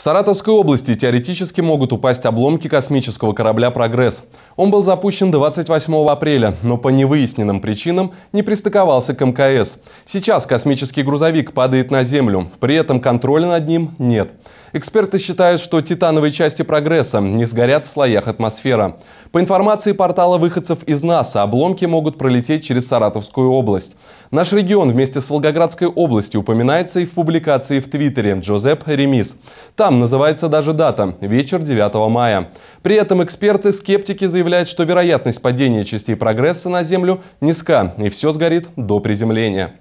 В Саратовской области теоретически могут упасть обломки космического корабля «Прогресс». Он был запущен 28 апреля, но по невыясненным причинам не пристыковался к МКС. Сейчас космический грузовик падает на Землю, при этом контроля над ним нет. Эксперты считают, что титановые части «Прогресса» не сгорят в слоях атмосферы. По информации портала выходцев из НАСА, обломки могут пролететь через Саратовскую область. Наш регион вместе с Волгоградской областью упоминается и в публикации в Твиттере «Джозеп Ремис». Там там называется даже дата – вечер 9 мая. При этом эксперты-скептики заявляют, что вероятность падения частей прогресса на Землю низка, и все сгорит до приземления.